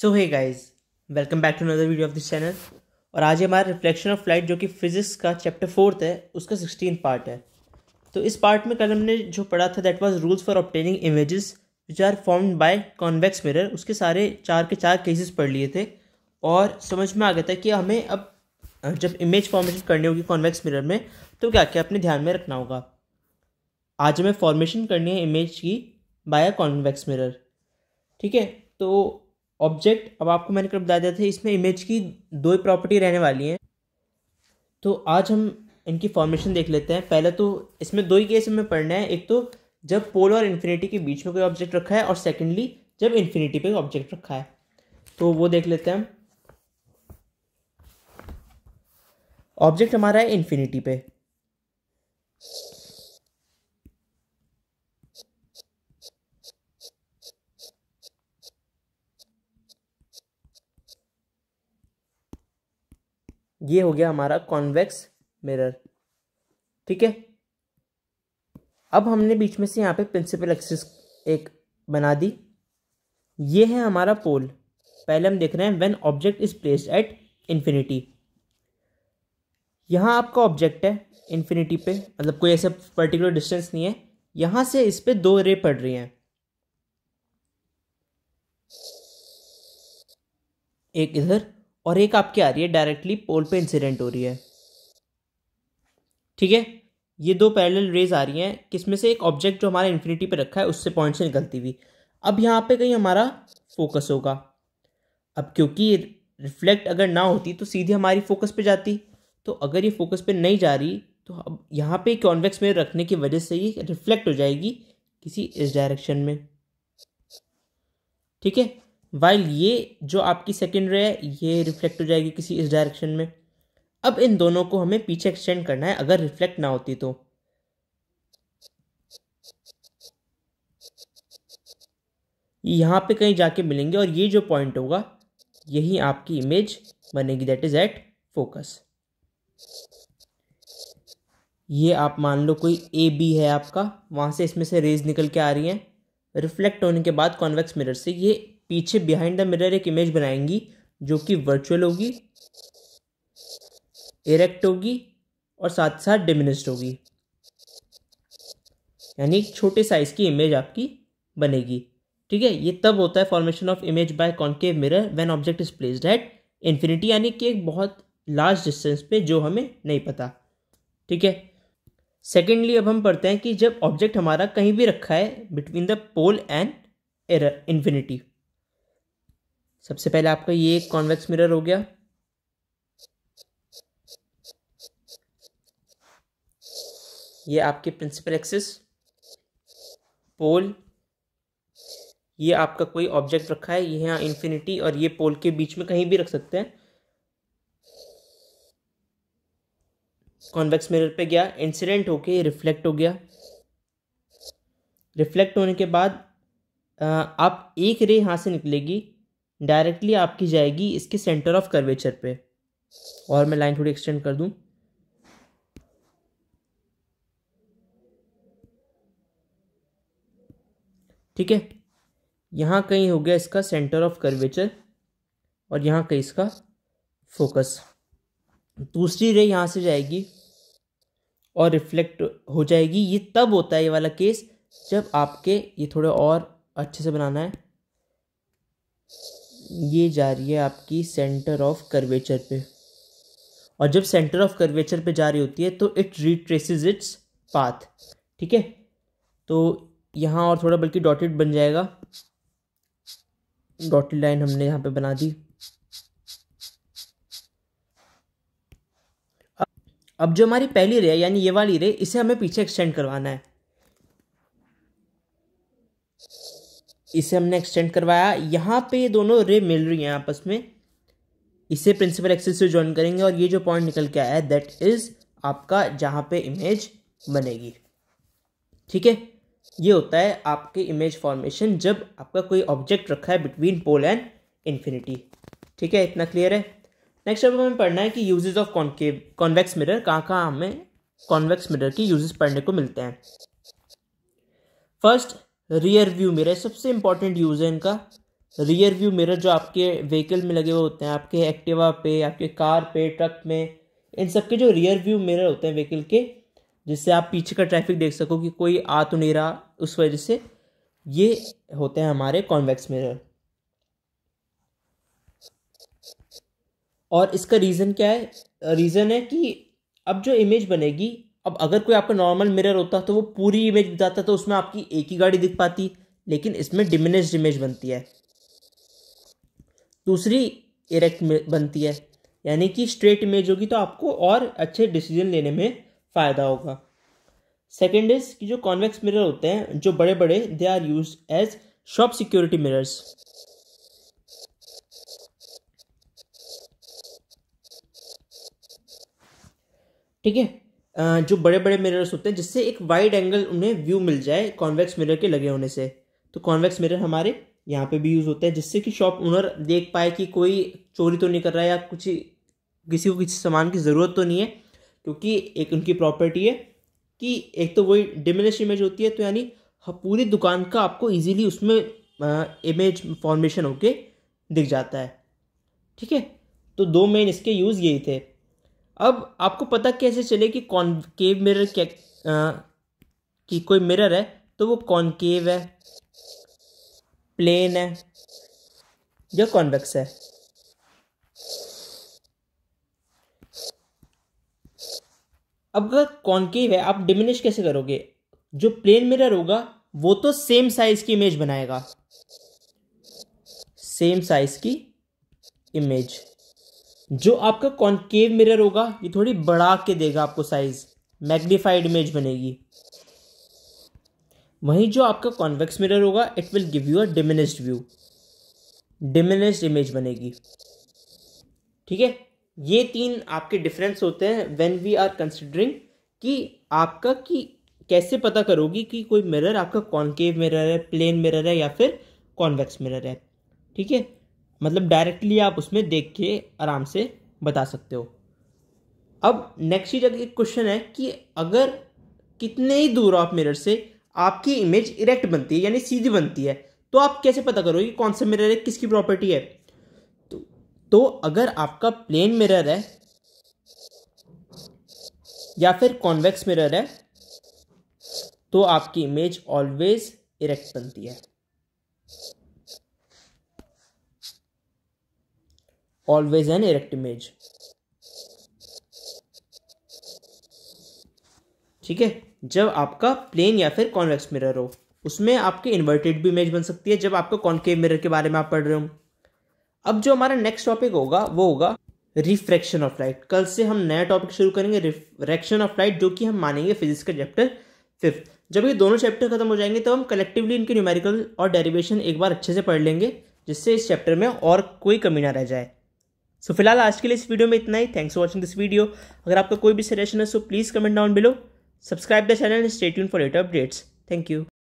सो है guys welcome back to another video of this channel और आज हमारा रिफ्लेक्शन ऑफ लाइट जो कि फिजिक्स का चैप्टर फोर्थ है उसका सिक्सटीन पार्ट है तो इस पार्ट में कल हमने जो पढ़ा था that was rules for obtaining images which are formed by convex mirror उसके सारे चार के चार केसेस पढ़ लिए थे और समझ में आ गया था कि हमें अब जब इमेज फॉर्मेशन करनी होगी कॉन्वेक्स मिरर में तो क्या क्या अपने ध्यान में रखना होगा आज हमें फॉर्मेशन करनी है इमेज की बाय कॉन्वेक्स मिरर ठीक है तो ऑब्जेक्ट अब आपको मैंने कल बता दिया था इसमें इमेज की दो ही प्रॉपर्टी रहने वाली हैं तो आज हम इनकी फॉर्मेशन देख लेते हैं पहले तो इसमें दो ही केस हमें पढ़ना है एक तो जब पोल और इन्फिनिटी के बीच में कोई ऑब्जेक्ट रखा है और सेकेंडली जब इन्फिनिटी पे ऑब्जेक्ट रखा है तो वो देख लेते हैं हम ऑब्जेक्ट हमारा है इन्फिनिटी पे ये हो गया हमारा कॉन्वेक्स मिरर ठीक है अब हमने बीच में से यहाँ पे प्रिंसिपल एक्सिस एक बना दी ये है हमारा पोल पहले हम देख रहे हैं when object is placed at infinity यहाँ आपका ऑब्जेक्ट है इन्फिनिटी पे मतलब कोई ऐसा पर्टिकुलर डिस्टेंस नहीं है यहाँ से इस पर दो रे पड़ रही हैं एक इधर और एक आपकी आ रही है डायरेक्टली पोल पे इंसिडेंट हो रही है ठीक है ये दो पैरेलल रेज आ रही हैं किसमें से एक ऑब्जेक्ट जो हमारा इन्फिनिटी पे रखा है उससे पॉइंट से निकलती हुई अब यहाँ पे कहीं हमारा फोकस होगा अब क्योंकि रिफ्लेक्ट अगर ना होती तो सीधे हमारी फोकस पे जाती तो अगर ये फोकस पे नहीं जा रही तो अब यहाँ पे कॉन्वेक्स में रखने की वजह से ये रिफ्लेक्ट हो जाएगी किसी इस डायरेक्शन में ठीक है वाइल ये जो आपकी सेकेंड रे है ये रिफ्लेक्ट हो जाएगी किसी इस डायरेक्शन में अब इन दोनों को हमें पीछे एक्सटेंड करना है अगर रिफ्लेक्ट ना होती तो यहाँ पे कहीं जाके मिलेंगे और ये जो पॉइंट होगा यही आपकी इमेज बनेगी दैट इज एट फोकस ये आप मान लो कोई ए बी है आपका वहाँ से इसमें से रेज निकल के आ रही हैं रिफ्लेक्ट होने के बाद कॉन्वेक्स मिरर से ये पीछे बिहाइंड द मिरर एक इमेज बनाएंगी जो कि वर्चुअल होगी इरेक्ट होगी और साथ साथ डिमिनिस्ड होगी यानी एक छोटे साइज की इमेज आपकी बनेगी ठीक है ये तब होता है formation of image by concave mirror when object is placed at infinity यानी कि एक बहुत लार्ज डिस्टेंस पे जो हमें नहीं पता ठीक है सेकेंडली अब हम पढ़ते हैं कि जब ऑब्जेक्ट हमारा कहीं भी रखा है between the pole and error infinity सबसे पहले आपका ये कॉन्वेक्स मिरर हो गया ये आपके प्रिंसिपल एक्सिस पोल ये आपका कोई ऑब्जेक्ट रखा है ये यहाँ इन्फिनिटी और ये पोल के बीच में कहीं भी रख सकते हैं कॉन्वेक्स मिरर पे गया इंसिडेंट होके ये रिफ्लेक्ट हो गया रिफ्लेक्ट होने के बाद आप एक रे यहाँ से निकलेगी डायरेक्टली आपकी जाएगी इसके सेंटर ऑफ कर्वेचर पे और मैं लाइन थोड़ी एक्सटेंड कर दूं ठीक है यहां कहीं हो गया इसका सेंटर ऑफ कर्वेचर और यहां कहीं इसका फोकस दूसरी रे यहां से जाएगी और रिफ्लेक्ट हो जाएगी ये तब होता है ये वाला केस जब आपके ये थोड़े और अच्छे से बनाना है ये जा रही है आपकी सेंटर ऑफ कर्वेचर पे और जब सेंटर ऑफ कर्वेचर पे जा रही होती है तो इट रिट्रेस इट्स पाथ ठीक है तो यहाँ और थोड़ा बल्कि डॉटेड बन जाएगा डॉटेड लाइन हमने यहाँ पे बना दी अब जो हमारी पहली रे यानी ये वाली रे इसे हमें पीछे एक्सटेंड करवाना है इसे हमने एक्सटेंड करवाया यहाँ पे ये दोनों रे मिल रही हैं आपस में इसे प्रिंसिपल एक्सिस से ज्वाइन करेंगे और ये जो पॉइंट निकल के आया है दैट इज आपका जहाँ पे इमेज बनेगी ठीक है ये होता है आपके इमेज फॉर्मेशन जब आपका कोई ऑब्जेक्ट रखा है बिटवीन पोल एंड इन्फिनिटी ठीक है इतना क्लियर है नेक्स्ट अब हमें पढ़ना है कि uses of concave convex mirror कहाँ कहाँ हमें कॉन्वेक्स मिरर की यूजेस पढ़ने को मिलते हैं फर्स्ट रियर व्यू मिरर सबसे इंपॉर्टेंट यूज़ है इनका रियर व्यू मिरर जो आपके व्हीकल में लगे हुए होते हैं आपके एक्टिवा पे आपके कार पे ट्रक में इन सब के जो रियर व्यू मिरर होते हैं व्हीकल के जिससे आप पीछे का ट्रैफिक देख सको कि कोई आ तो नहीं रहा उस वजह से ये होते हैं हमारे कॉन्वेक्स मिरर और इसका रीज़न क्या है रीज़न है कि अब जो इमेज बनेगी अब अगर कोई आपका नॉर्मल मिरर होता तो वो पूरी इमेज जाता तो उसमें आपकी एक ही गाड़ी दिख पाती लेकिन इसमें डिमिनिश इमेज बनती है दूसरी इरेक्ट बनती है यानी कि स्ट्रेट इमेज होगी तो आपको और अच्छे डिसीजन लेने में फ़ायदा होगा सेकेंड इज कि जो कॉन्वेक्स मिरर होते हैं जो बड़े बड़े they are use as shop security mirrors ठीक है जो बड़े बड़े मिरर्स होते हैं जिससे एक वाइड एंगल उन्हें व्यू मिल जाए कॉन्वेक्स मिरर के लगे होने से तो कॉन्वेक्स मिरर हमारे यहाँ पे भी यूज़ होते हैं जिससे कि शॉप ओनर देख पाए कि कोई चोरी तो नहीं कर रहा है या कुछ किसी को किसी सामान की ज़रूरत तो नहीं है क्योंकि एक उनकी प्रॉपर्टी है कि एक तो वही डिमिनिश इमेज होती है तो यानी पूरी दुकान का आपको इजीली उसमें इमेज फॉर्मेशन होके दिख जाता है ठीक है तो दो मेन इसके यूज़ यही थे अब आपको पता कैसे चले कि कॉनकेव मिरर क्या आ, कि कोई मिरर है तो वो कॉनकेव है प्लेन है या कॉन्वेक्स है अब अगर कॉनकेव है आप डिमिनिश कैसे करोगे जो प्लेन मिरर होगा वो तो सेम साइज की इमेज बनाएगा सेम साइज की इमेज जो आपका कॉन्केव मिरर होगा ये थोड़ी बढ़ा के देगा आपको साइज मैग्नीफाइड इमेज बनेगी वहीं जो आपका कॉन्वेक्स मिरर होगा it will give you a diminished view diminished image बनेगी ठीक है ये तीन आपके डिफरेंस होते हैं व्हेन वी आर कंसिडरिंग कि आपका कि कैसे पता करोगी कि कोई मिरर आपका कॉन्केव मिरर है प्लेन मिरर है या फिर कॉन्वेक्स मिरर है ठीक है मतलब डायरेक्टली आप उसमें देख के आराम से बता सकते हो अब नेक्स्ट चीज़ एक क्वेश्चन है कि अगर कितने ही दूर हो आप मिरर से आपकी इमेज इरेक्ट बनती है यानी सीधी बनती है तो आप कैसे पता करोगे कौन सा मिरर है किसकी प्रॉपर्टी है तो, तो अगर आपका प्लेन मिरर है या फिर कॉन्वेक्स मिरर है तो आपकी इमेज ऑलवेज इरेक्ट बनती है always an erect image ठीक है जब आपका प्लेन या फिर कॉन्वेक्स मिरर हो उसमें आपके इन्वर्टेड भी इमेज बन सकती है जब आपको कॉन्केव मिरर के बारे में आप पढ़ रहे हो अब जो हमारा नेक्स्ट टॉपिक होगा वो होगा रिफ्रैक्शन ऑफ लाइट कल से हम नया टॉपिक शुरू करेंगे रिफ्रैक्शन ऑफ लाइट जो कि हम मानेंगे फिजिक्स का चैप्टर फिफ्थ जब ये दोनों चैप्टर खत्म हो जाएंगे तो हम कलेक्टिवली इनके न्यूमेरिकल और डेरिवेशन एक बार अच्छे से पढ़ लेंगे जिससे इस चैप्टर में और कोई कमी ना रह जाए सो so, फिलहाल आज के लिए इस वीडियो में इतना ही thanks for watching this video अगर आपका कोई भी सजेशन है so please comment down below subscribe the channel stay for later updates thank you